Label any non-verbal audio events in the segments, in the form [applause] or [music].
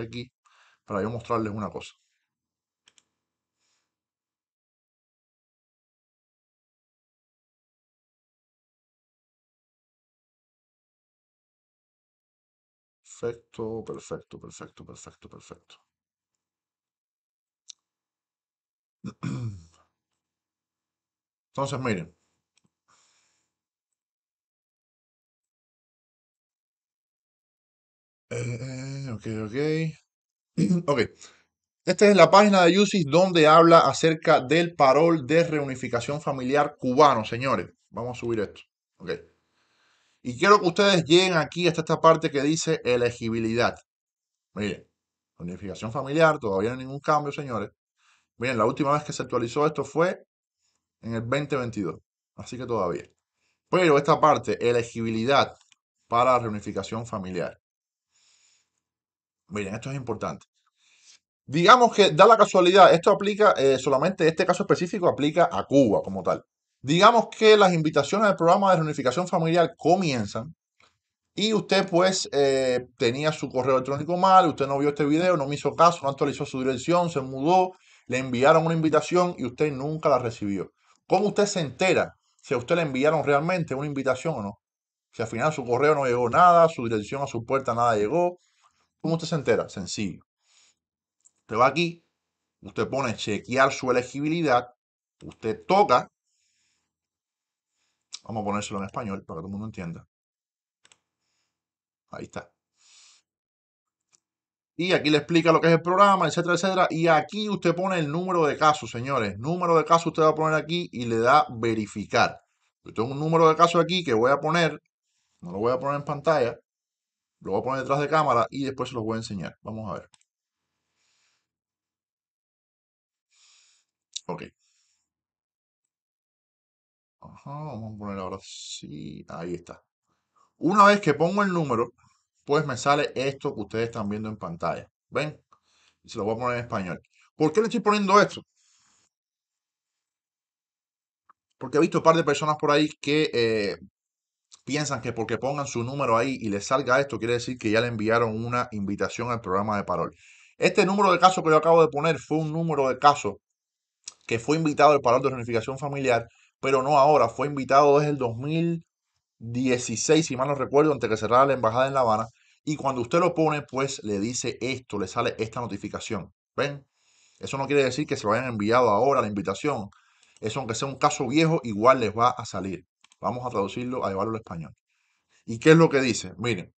aquí para yo mostrarles una cosa. Perfecto, perfecto, perfecto, perfecto, perfecto. [clears throat] Entonces, miren. Eh, eh ok, ok. [clears throat] Ok. Esta es la página de Yusis donde habla acerca del parol de reunificación familiar cubano, señores. Vamos a subir esto. Ok. Y quiero que ustedes lleguen aquí hasta esta parte que dice elegibilidad. Miren, reunificación familiar, todavía no hay ningún cambio, señores. Miren, la última vez que se actualizó esto fue en el 2022. Así que todavía. Pero esta parte, elegibilidad para reunificación familiar. Miren, esto es importante. Digamos que da la casualidad, esto aplica eh, solamente, este caso específico aplica a Cuba como tal. Digamos que las invitaciones al programa de reunificación familiar comienzan y usted pues eh, tenía su correo electrónico mal, usted no vio este video, no me hizo caso, no actualizó su dirección, se mudó, le enviaron una invitación y usted nunca la recibió. ¿Cómo usted se entera si a usted le enviaron realmente una invitación o no? Si al final su correo no llegó nada, su dirección a su puerta nada llegó, ¿Cómo usted se entera? Sencillo. Usted va aquí, usted pone chequear su elegibilidad, usted toca, vamos a ponérselo en español para que todo el mundo entienda. Ahí está. Y aquí le explica lo que es el programa, etcétera, etcétera. Y aquí usted pone el número de casos, señores. Número de casos usted va a poner aquí y le da verificar. Yo tengo un número de casos aquí que voy a poner, no lo voy a poner en pantalla, lo voy a poner detrás de cámara y después se los voy a enseñar. Vamos a ver. Ok. Ajá, vamos a poner ahora sí. Ahí está. Una vez que pongo el número, pues me sale esto que ustedes están viendo en pantalla. ¿Ven? Y se lo voy a poner en español. ¿Por qué le estoy poniendo esto? Porque he visto un par de personas por ahí que eh, piensan que porque pongan su número ahí y les salga esto, quiere decir que ya le enviaron una invitación al programa de Parol. Este número de caso que yo acabo de poner fue un número de caso que fue invitado al Parol de Reunificación Familiar, pero no ahora, fue invitado desde el 2016, si mal no recuerdo, antes que cerrara la embajada en La Habana. Y cuando usted lo pone, pues le dice esto, le sale esta notificación. ¿Ven? Eso no quiere decir que se lo hayan enviado ahora la invitación. Eso, aunque sea un caso viejo, igual les va a salir. Vamos a traducirlo, a llevarlo al español. ¿Y qué es lo que dice? Miren,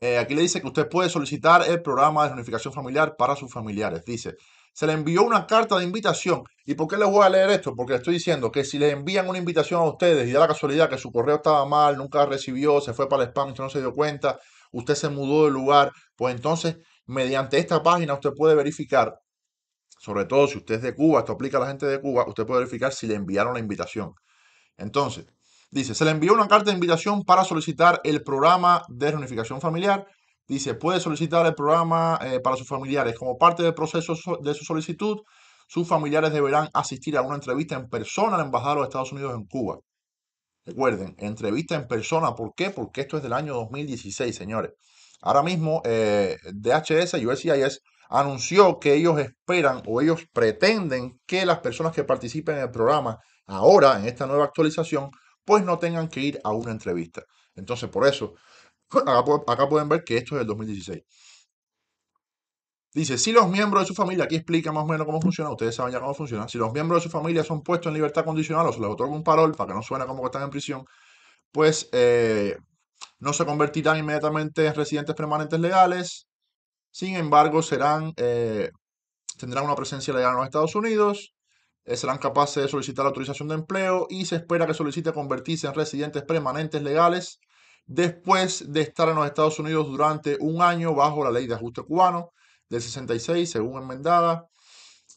eh, aquí le dice que usted puede solicitar el programa de reunificación familiar para sus familiares. Dice, se le envió una carta de invitación. ¿Y por qué les voy a leer esto? Porque le estoy diciendo que si le envían una invitación a ustedes y da la casualidad que su correo estaba mal, nunca recibió, se fue para el spam usted no se dio cuenta, usted se mudó de lugar, pues entonces mediante esta página usted puede verificar, sobre todo si usted es de Cuba, esto aplica a la gente de Cuba, usted puede verificar si le enviaron la invitación. Entonces, dice, se le envió una carta de invitación para solicitar el programa de reunificación familiar. Dice, puede solicitar el programa eh, para sus familiares. Como parte del proceso de su solicitud, sus familiares deberán asistir a una entrevista en persona a la Embajada de los Estados Unidos en Cuba. Recuerden, entrevista en persona. ¿Por qué? Porque esto es del año 2016, señores. Ahora mismo, eh, DHS y USCIS anunció que ellos esperan o ellos pretenden que las personas que participen en el programa ahora, en esta nueva actualización, pues no tengan que ir a una entrevista. Entonces, por eso, [laughs] acá, pueden ver que esto es el 2016. Dice, si los miembros de su familia, aquí explica más o menos cómo funciona, ustedes saben ya cómo funciona, si los miembros de su familia son puestos en libertad condicional o se les otorga un parol para que no suene como que están en prisión, pues eh, no se convertirán inmediatamente en residentes permanentes legales, sin embargo, eh, tendrán una presencia legal en los Estados Unidos, eh, serán capaces de solicitar autorización de empleo y se espera que solicite convertirse en residentes permanentes legales después de estar en los Estados Unidos durante un año bajo la ley de ajuste cubano del 66, según enmendada,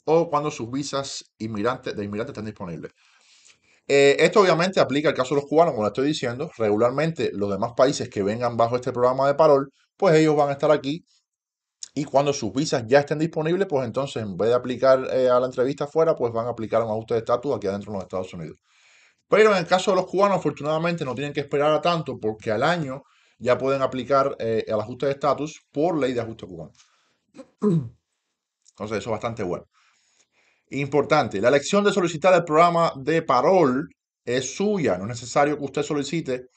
o cuando sus visas inmigrantes, de inmigrantes estén disponibles. Eh, esto obviamente aplica al caso de los cubanos, como le estoy diciendo. Regularmente los demás países que vengan bajo este programa de parol, pues ellos van a estar aquí y cuando sus visas ya estén disponibles, pues entonces en vez de aplicar eh, a la entrevista afuera, pues van a aplicar un ajuste de estatus aquí adentro en los Estados Unidos. Pero en el caso de los cubanos, afortunadamente no tienen que esperar a tanto porque al año ya pueden aplicar eh, el ajuste de estatus por ley de ajuste cubano. [clears throat] Entonces eso es bastante bueno. Importante, la elección de solicitar el programa de parol es suya. No es necesario que usted solicite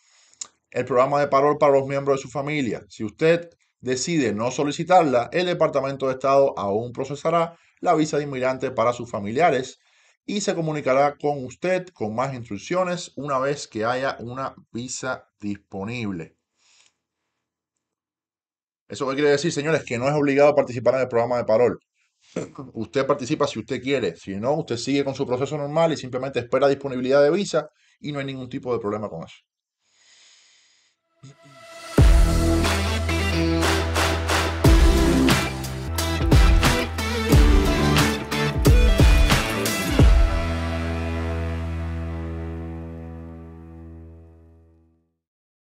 el programa de parol para los miembros de su familia. Si usted decide no solicitarla, el Departamento de Estado aún procesará la visa de inmigrante para sus familiares y se comunicará con usted con más instrucciones una vez que haya una visa disponible. ¿Eso qué quiere decir, señores? Que no es obligado participar en el programa de parol. [laughs] Usted participa si usted quiere, si no, usted sigue con su proceso normal y simplemente espera disponibilidad de visa y no hay ningún tipo de problema con eso.